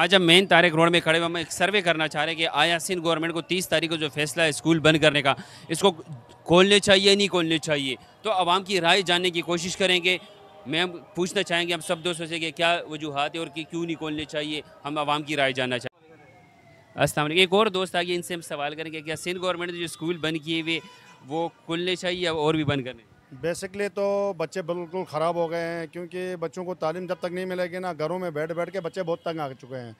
आज हम main Tarak road में खड़े हुए हम एक सर्वे करना चाह रहे हैं कि आया सिंध गवर्नमेंट को तीस तारीख को जो फैसला है स्कूल बंद करने का इसको खोलने चाहिए नहीं खोलने चाहिए तो आवाम की राय जानने की कोशिश करेंगे मैम पूछना चाहेंगे हम सब दोस्तों से कि क्या वजूहत है और कि क्यों नहीं खोलने चाहिए हम आवाम की राय जानना चाहेंगे असल एक और दोस्त आगे इनसे हम सवाल करेंगे क्या सिंध गवर्नमेंट ने जो स्कूल बंद किए हुए वो खुलने चाहिए या और भी बंद करने बेसिकली तो बच्चे बिल्कुल ख़राब हो गए हैं क्योंकि बच्चों को तालीम जब तक नहीं मिलेगी ना घरों में बैठ बैठ के बच्चे बहुत तंग आ चुके हैं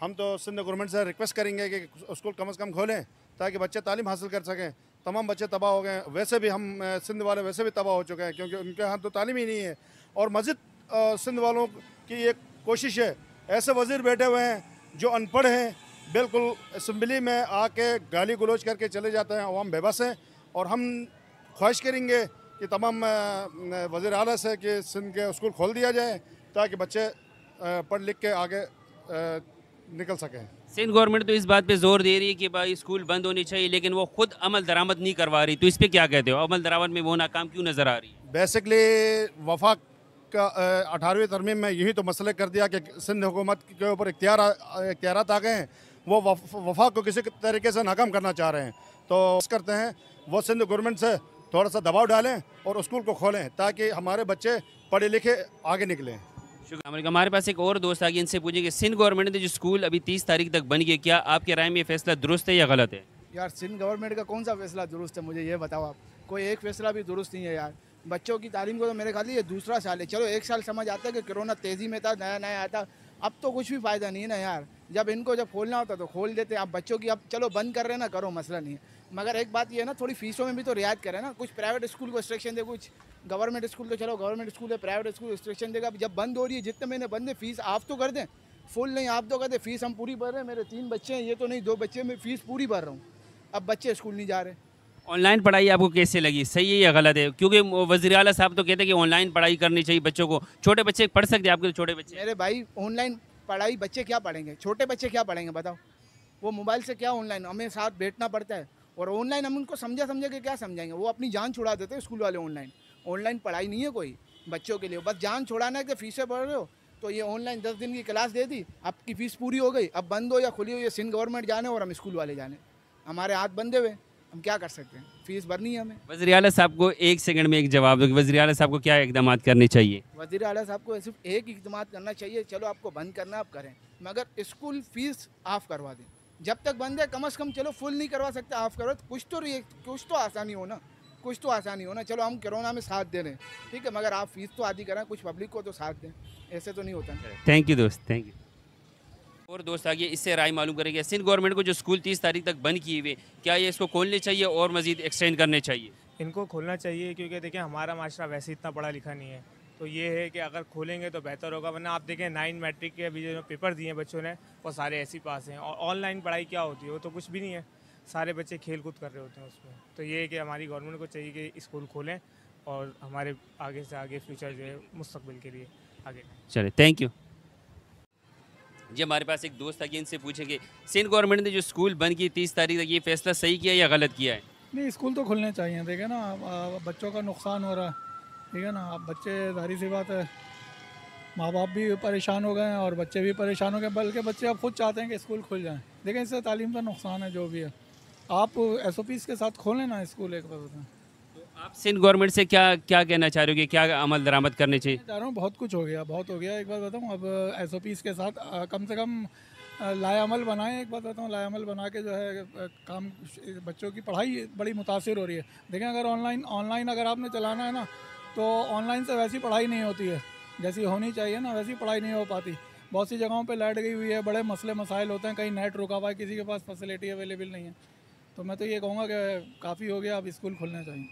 हम तो सिंध गवर्नमेंट से रिक्वेस्ट करेंगे कि स्कूल कम अज़ कम खोलें ताकि बच्चे तालीम हासिल कर सकें तमाम बच्चे तबाह हो गए वैसे भी हम सिंध वाले वैसे भी तबाह हो चुके हैं क्योंकि उनके यहाँ तो तालीम ही नहीं है और मस्जिद सिंध वालों की एक कोशिश है ऐसे वजीर बैठे हुए हैं जो अनपढ़ हैं बिल्कुल असम्बली में आके गाली गलोच करके चले जाते हैं अवाम बेबस हैं और हम ख्वाहिश करेंगे कि तमाम वज़ी अली से कि सिंध के स्कूल खोल दिया जाए ताकि बच्चे पढ़ लिख के आगे निकल सकें सिंध गवर्नमेंट तो इस बात पे जोर दे रही है कि भाई स्कूल बंद होने चाहिए लेकिन वो खुद अमल दरामद नहीं करवा रही तो इस पर क्या कहते हो अमल दरामद में वो नाकाम क्यों नज़र आ रही है बेसिकली वफाक का अठारहवीं तरमीम में यही तो मसले कर दिया कि सिंध हुकूमत के ऊपर इख्तियार इख्तियार आ गए हैं वो वफाक को किसी तरीके से नाकाम करना चाह रहे हैं तो करते हैं वो सिंध गवर्नमेंट से थोड़ा सा दबाव डालें और स्कूल को खोलें ताकि हमारे बच्चे पढ़े लिखे आगे निकलें शुक्रिया हमारे पास एक और दोस्त आगे इनसे पूछेंगे सिंध गवर्नमेंट ने जो स्कूल अभी तीस तारीख तक बन गए क्या आपके राय में ये फैसला दुरुस्त है या गलत है यार सिंध गवर्नमेंट का कौन सा फैसला दुरुस्त है मुझे ये बताओ आप कोई एक फैसला भी दुरुस्त नहीं है यार बच्चों की तालीम को तो मेरे ख्याल ये दूसरा साल है चलो एक साल समझ आता है कि कोरोना तेज़ी में था नया नया आता अब तो कुछ भी फ़ायदा नहीं है ना यार जब इनको जब खोलना होता तो खोल देते आप बच्चों की अब चलो बंद कर रहे ना करो मसला नहीं है मगर एक बात ये है ना थोड़ी फीसों में भी तो रियायत करें ना कुछ प्राइवेट स्कूल को रिस्ट्रिक्शन दे कुछ गवर्नमेंट स्कूल तो चलो गवर्नमेंट स्कूल है प्राइवेट स्कूल रिस्ट्रिक्शन देगा जब बंद हो रही है जितने महीने बंद है फीस आप तो कर दें फुल नहीं आप तो कर दें फीस हम पूरी भर रहे हैं मेरे तीन बच्चे हैं ये तो नहीं दो बच्चे मैं फीस पूरी भर रहा हूँ अब बच्चे स्कूल नहीं जा रहे ऑनलाइन पढ़ाई आपको कैसे लगी सही है या गलत है क्योंकि वजी अला साहब तो कहते हैं कि ऑनलाइन पढ़ाई करनी चाहिए बच्चों को छोटे बच्चे पढ़ सकते हैं आपके छोटे बच्चे मेरे भाई ऑनलाइन पढ़ाई बच्चे क्या पढ़ेंगे छोटे बच्चे क्या पढ़ेंगे बताओ वो मोबाइल से क्या ऑनलाइन हमें साथ बैठना पड़ता है और ऑनलाइन हम उनको समझा समझा के क्या समझाएंगे वो अपनी जान छुड़ा देते हैं स्कूल वाले ऑनलाइन ऑनलाइन पढ़ाई नहीं है कोई बच्चों के लिए बस जान छुड़ाना है कि फीसें भर रहे हो तो ये ऑनलाइन दस दिन की क्लास दे दी आपकी फ़ीस पूरी हो गई अब बंद हो या खुली हो या सिंध गवर्नमेंट जाने और हम स्कूल वाले जाने हमारे हाथ बंधे हुए हम क्या कर सकते हैं फीस भरनी है हमें वजी अला साहब को एक सेकंड में एक जवाब दो वजी अला साहब को क्या इकदाम करने चाहिए वजी अला साहब को सिर्फ एक इकदाम करना चाहिए चलो आपको बंद करना आप करें मगर स्कूल फीस ऑफ करवा दें जब तक बंद है कम अज़ कम चलो फुल नहीं करवा सकते ऑफ करवा तो कुछ तो कुछ तो आसानी हो ना कुछ तो आसानी हो ना चलो हम कोरोना में साथ दे रहे हैं ठीक है मगर आप फीस तो आधी करें कुछ पब्लिक को तो साथ दें ऐसे तो नहीं होता थैंक यू दोस्त थैंक यू और दोस्त आगे इससे राय मालूम करेंगे सिंध गवर्नमेंट को जो स्कूल तीस तारीख तक बंद किए हुए क्या ये इसको खोलने चाहिए और मजीद एक्सटेंड करने चाहिए इनको खोलना चाहिए क्योंकि देखिए हमारा माशरा वैसे इतना पढ़ा लिखा नहीं है तो ये है कि अगर खोलेंगे तो बेहतर होगा वरना आप देखें नाइन मैट्रिक के अभी जो पेपर दिए हैं बच्चों ने वो सारे ऐसे पास हैं और ऑनलाइन पढ़ाई क्या होती है वो तो कुछ भी नहीं है सारे बच्चे खेल कूद कर रहे होते हैं उसमें तो ये है कि हमारी गवर्नमेंट को चाहिए कि स्कूल खोलें और हमारे आगे से आगे फ्यूचर जो है मुस्तबिल के लिए आगे चले थैंक यू जी हमारे पास एक दोस्त कि इनसे पूछेंगे सिंध गवर्नमेंट ने जो स्कूल बंद की तीस तारीख तक ये फैसला सही किया या गलत किया है नहीं स्कूल तो खुलने चाहिए देखे ना बच्चों का नुकसान हो रहा है ठीक है ना अब बच्चे जाहिर सी बात है माँ बाप भी परेशान हो गए हैं और बच्चे भी परेशान हो गए बल्कि बच्चे अब खुद चाहते हैं कि स्कूल खुल जाएँ देखें इससे तालीम का नुकसान है जो भी है आप एस के साथ खोलें ना स्कूल एक बार आप सिंध गवर्नमेंट से क्या क्या कहना चाह रहे हो क्या अमल दरामद करने चाहिए चाह रहा हूँ बहुत कुछ हो गया बहुत हो गया एक बार बताऊँ अब एस ओ के साथ कम से कम लायामल बनाएं एक बात बताऊँ लायामल बना के जो है काम बच्चों की पढ़ाई बड़ी मुतासर हो रही है देखें अगर ऑनलाइन ऑनलाइन अगर आपने चलाना है ना तो ऑनलाइन से वैसी पढ़ाई नहीं होती है जैसी होनी चाहिए ना वैसी पढ़ाई नहीं हो पाती बहुत सी जगहों पे लाइट गई हुई है बड़े मसले मसाइल होते हैं कहीं नेट रुका हुआ है किसी के पास फैसिलिटी अवेलेबल नहीं है तो मैं तो ये कहूँगा कि काफ़ी हो गया अब स्कूल खुलना चाहिए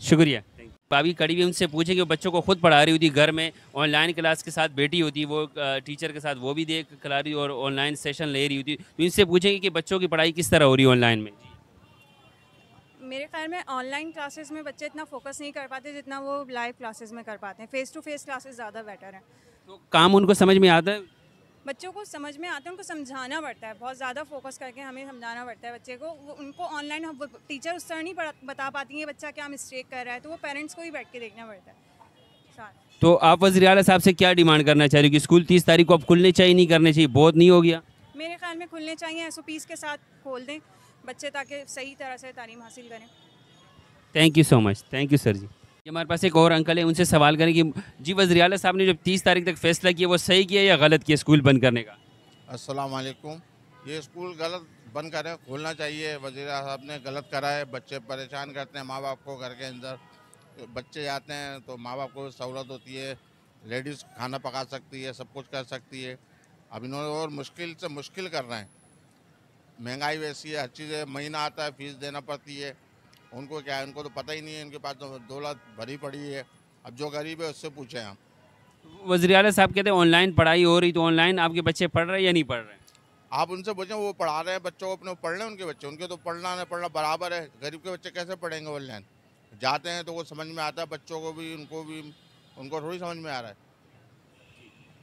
शुक्रिया भाभी कड़ी भी उनसे पूछे कि बच्चों को खुद पढ़ा रही होती घर में ऑनलाइन क्लास के साथ बेटी होती वो टीचर के साथ वो भी देख करा रही और ऑनलाइन सेशन ले रही होती तो इनसे पूछेंगे कि बच्चों की पढ़ाई किस तरह हो रही है ऑनलाइन में मेरे ख्याल में ऑनलाइन क्लासेस में बच्चे इतना फोकस नहीं कर पाते जितना वो लाइव क्लासेस में कर पाते हैं फेस टू फेस क्लासेस ज़्यादा बेटर हैं तो काम उनको समझ में आता है बच्चों को समझ में आता है उनको समझाना पड़ता है बहुत ज़्यादा फोकस करके हमें समझाना पड़ता है बच्चे को उनको ऑनलाइन टीचर उस तरह नहीं बता पाती है बच्चा क्या मिस्टेक कर रहा है तो वो पेरेंट्स को ही बैठ के देखना पड़ता है तो आप वजी अला साहब से क्या डिमांड करना चाह रही हो कि स्कूल तीस तारीख को अब खुलने चाहिए नहीं करने चाहिए बहुत नहीं हो गया मेरे ख्याल में खुलने चाहिए एस के साथ खोल दें बच्चे ताकि सही तरह से तालीम हासिल करें thank you so much thank you sir ji हमारे पास एक और अंकल है उनसे सवाल करें कि जी वजी साहब ने जब तीस तारीख तक फैसला किया वो सही किया या गलत किया स्कूल बंद करने का असलकुम ये स्कूल गलत बंद करें खोलना चाहिए वजी साहब ने गलत करा है बच्चे परेशान करते हैं माँ बाप को घर के अंदर बच्चे जाते हैं तो माँ बाप को सहूलत होती है लेडीज़ खाना पका सकती है सब कुछ कर सकती है अब इन्होंने और मुश्किल से मुश्किल कर रहे हैं महंगाई वैसी है हर चीज़ें महीना आता है फीस देना पड़ती है उनको क्या है उनको तो पता ही नहीं है उनके पास तो दौलत भरी पड़ी है अब जो गरीब है उससे पूछें हम वजी अल साहब कहते हैं ऑनलाइन पढ़ाई हो रही तो ऑनलाइन आपके बच्चे पढ़ रहे हैं या नहीं पढ़ रहे हैं आप उनसे पूछें वो पढ़ा रहे हैं बच्चों को अपने पढ़ रहे हैं उनके बच्चे उनके तो पढ़ना ना पढ़ना बराबर है गरीब के बच्चे कैसे पढ़ेंगे ऑनलाइन जाते हैं तो वो समझ में आता है बच्चों को भी उनको भी उनको थोड़ी समझ में आ रहा है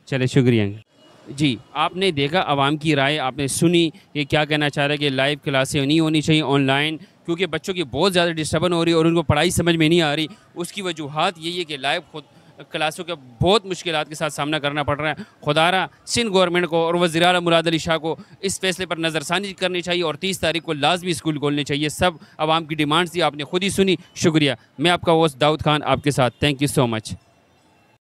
चले शुक्रिया जी आपने देखा आवाम की राय आपने सुनी कि क्या कहना चाह रहे हैं कि लाइव क्लासें नहीं होनी चाहिए ऑनलाइन क्योंकि बच्चों की बहुत ज़्यादा डिस्टर्बन हो रही है और उनको पढ़ाई समझ में नहीं आ रही उसकी वजूहत यही है कि लाइव खुद क्लासों के बहुत मुश्किल के साथ सामना करना पड़ रहा है खुदारा सिंध गवर्नमेंट को और वजी अल मुराद अली शाह को इस फैसले पर नज़रसानी करनी चाहिए और तीस तारीख को लाजमी स्कूल खोलने चाहिए सब आवाम की डिमांड्स थी आपने खुद ही सुनी शुक्रिया मैं आपका वोस्त दाऊद खान आपके साथ थैंक यू सो मच